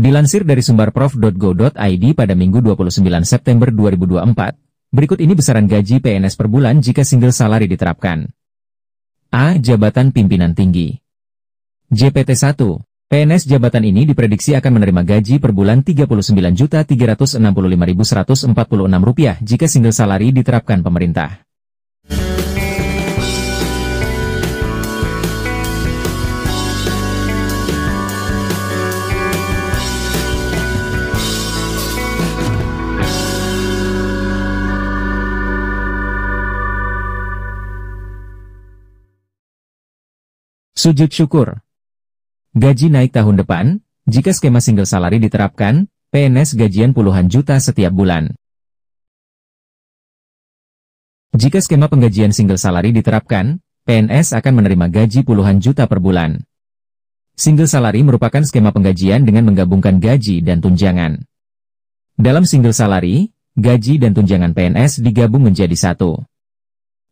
Dilansir dari sumbarprof.go.id pada Minggu 29 September 2024, berikut ini besaran gaji PNS per bulan jika single salary diterapkan. A. Jabatan Pimpinan Tinggi JPT 1 PNS jabatan ini diprediksi akan menerima gaji per bulan Rp39.365.146 jika single salary diterapkan pemerintah. Sujud syukur. Gaji naik tahun depan, jika skema single salary diterapkan, PNS gajian puluhan juta setiap bulan. Jika skema penggajian single salary diterapkan, PNS akan menerima gaji puluhan juta per bulan. Single salary merupakan skema penggajian dengan menggabungkan gaji dan tunjangan. Dalam single salary, gaji dan tunjangan PNS digabung menjadi satu.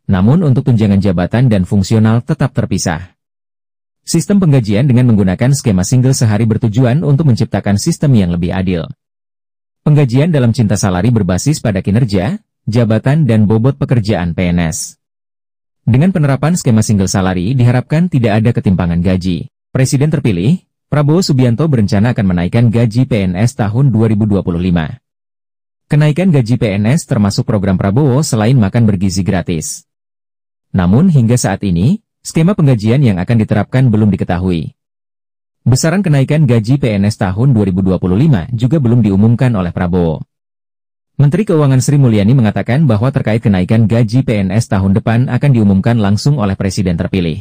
Namun untuk tunjangan jabatan dan fungsional tetap terpisah. Sistem penggajian dengan menggunakan skema single sehari bertujuan untuk menciptakan sistem yang lebih adil. Penggajian dalam cinta salari berbasis pada kinerja, jabatan dan bobot pekerjaan PNS. Dengan penerapan skema single salari diharapkan tidak ada ketimpangan gaji. Presiden terpilih, Prabowo Subianto berencana akan menaikkan gaji PNS tahun 2025. Kenaikan gaji PNS termasuk program Prabowo selain makan bergizi gratis. Namun hingga saat ini, Skema penggajian yang akan diterapkan belum diketahui. Besaran kenaikan gaji PNS tahun 2025 juga belum diumumkan oleh Prabowo. Menteri Keuangan Sri Mulyani mengatakan bahwa terkait kenaikan gaji PNS tahun depan akan diumumkan langsung oleh Presiden terpilih.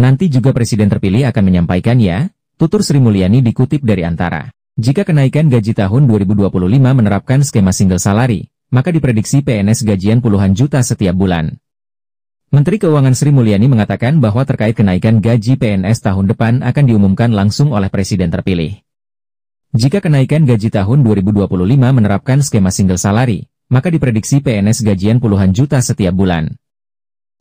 Nanti juga Presiden terpilih akan menyampaikannya, tutur Sri Mulyani dikutip dari Antara. Jika kenaikan gaji tahun 2025 menerapkan skema single salary, maka diprediksi PNS gajian puluhan juta setiap bulan. Menteri Keuangan Sri Mulyani mengatakan bahwa terkait kenaikan gaji PNS tahun depan akan diumumkan langsung oleh Presiden terpilih. Jika kenaikan gaji tahun 2025 menerapkan skema single salary, maka diprediksi PNS gajian puluhan juta setiap bulan.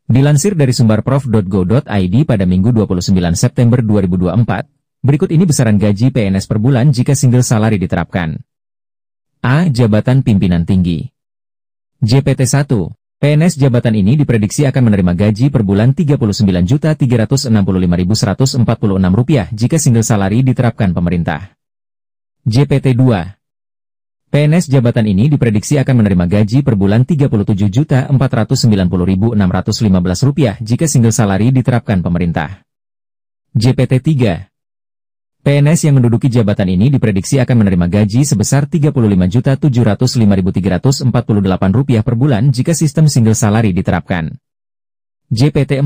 Dilansir dari sumbarprof.go.id pada Minggu 29 September 2024, berikut ini besaran gaji PNS per bulan jika single salary diterapkan. A. Jabatan Pimpinan Tinggi JPT 1 PNS jabatan ini diprediksi akan menerima gaji per bulan Rp39.365.146 jika single salary diterapkan pemerintah. JPT-2 PNS jabatan ini diprediksi akan menerima gaji per bulan Rp37.490.615 jika single salary diterapkan pemerintah. JPT-3 PNS yang menduduki jabatan ini diprediksi akan menerima gaji sebesar Rp35.705.348 per bulan jika sistem single salary diterapkan. JPT 4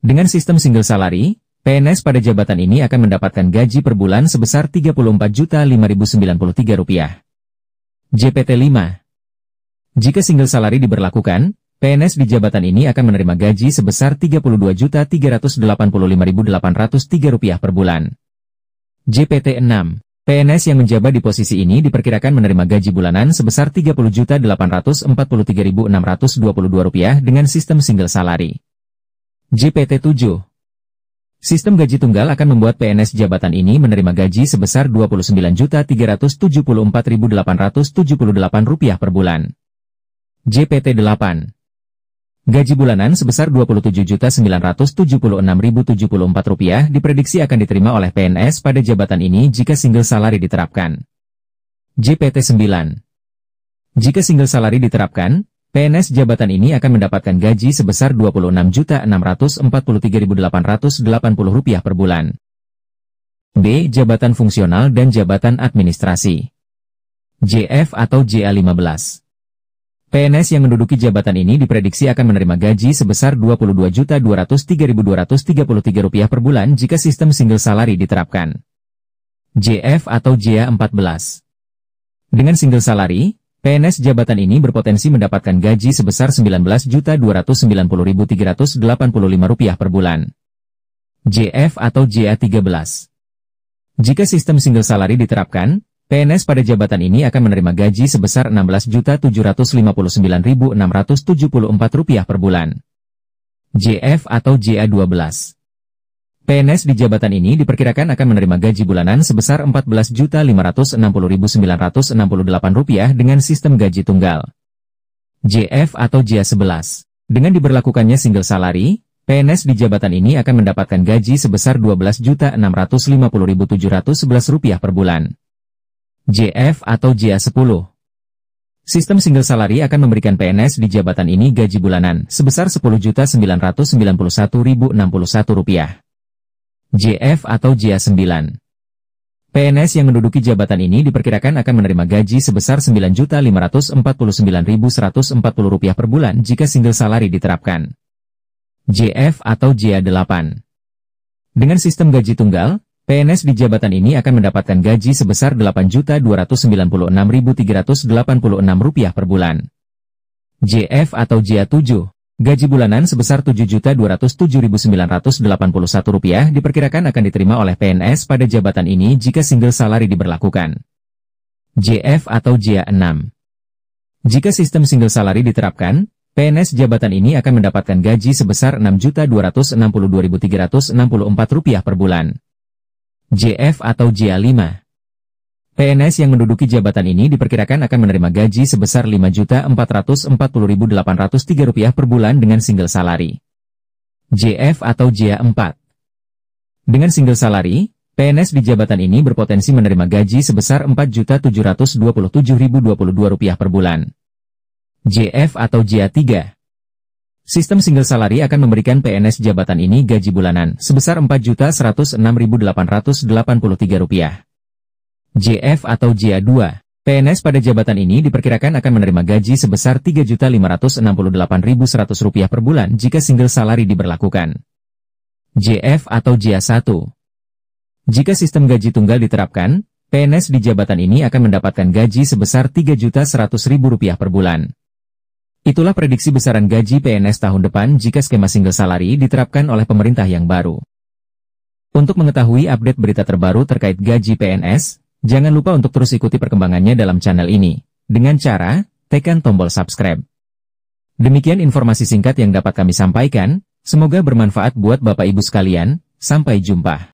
Dengan sistem single salary, PNS pada jabatan ini akan mendapatkan gaji per bulan sebesar rp rupiah. JPT 5 Jika single salary diberlakukan, PNS di jabatan ini akan menerima gaji sebesar Rp32.385.803 per bulan. JPT 6 PNS yang menjabat di posisi ini diperkirakan menerima gaji bulanan sebesar Rp30.843.622 dengan sistem single salary. JPT 7 Sistem gaji tunggal akan membuat PNS jabatan ini menerima gaji sebesar Rp29.374.878 per bulan. JPT 8 Gaji bulanan sebesar Rp27.976.074 diprediksi akan diterima oleh PNS pada jabatan ini jika single salary diterapkan. JPT 9 Jika single salary diterapkan, PNS jabatan ini akan mendapatkan gaji sebesar Rp26.643.880 per bulan. B. Jabatan fungsional dan jabatan administrasi JF atau JA 15 PNS yang menduduki jabatan ini diprediksi akan menerima gaji sebesar Rp22.203.233 per bulan jika sistem single salary diterapkan. JF atau JA 14 Dengan single salary, PNS jabatan ini berpotensi mendapatkan gaji sebesar Rp19.290.385 per bulan. JF atau JA 13 Jika sistem single salary diterapkan, PNS pada jabatan ini akan menerima gaji sebesar Rp16.759.674 per bulan. JF atau JA12 PNS di jabatan ini diperkirakan akan menerima gaji bulanan sebesar Rp14.560.968 dengan sistem gaji tunggal. JF atau JA11 Dengan diberlakukannya single salary, PNS di jabatan ini akan mendapatkan gaji sebesar Rp12.650.711 per bulan. JF atau JA10. Sistem single salary akan memberikan PNS di jabatan ini gaji bulanan sebesar Rp10.991.061. JF atau JA9. PNS yang menduduki jabatan ini diperkirakan akan menerima gaji sebesar Rp9.549.140 per bulan jika single salary diterapkan. JF atau JA8. Dengan sistem gaji tunggal, PNS di jabatan ini akan mendapatkan gaji sebesar Rp8.296.386 per bulan. JF atau JA7, gaji bulanan sebesar Rp7.207.981 diperkirakan akan diterima oleh PNS pada jabatan ini jika single salary diberlakukan. JF atau JA6 Jika sistem single salary diterapkan, PNS jabatan ini akan mendapatkan gaji sebesar Rp6.262.364 per bulan. JF atau JA5. PNS yang menduduki jabatan ini diperkirakan akan menerima gaji sebesar Rp5.440.803 per bulan dengan single salary. JF atau JA4 Dengan single salary, PNS di jabatan ini berpotensi menerima gaji sebesar Rp4.727.022 per bulan. JF atau JA3 Sistem single salary akan memberikan PNS jabatan ini gaji bulanan sebesar Rp4.106.883. JF atau JA2, PNS pada jabatan ini diperkirakan akan menerima gaji sebesar Rp3.568.100 per bulan jika single salary diberlakukan. JF atau JA1 Jika sistem gaji tunggal diterapkan, PNS di jabatan ini akan mendapatkan gaji sebesar Rp3.100.000 per bulan. Itulah prediksi besaran gaji PNS tahun depan jika skema single salary diterapkan oleh pemerintah yang baru. Untuk mengetahui update berita terbaru terkait gaji PNS, jangan lupa untuk terus ikuti perkembangannya dalam channel ini, dengan cara tekan tombol subscribe. Demikian informasi singkat yang dapat kami sampaikan, semoga bermanfaat buat Bapak Ibu sekalian, sampai jumpa.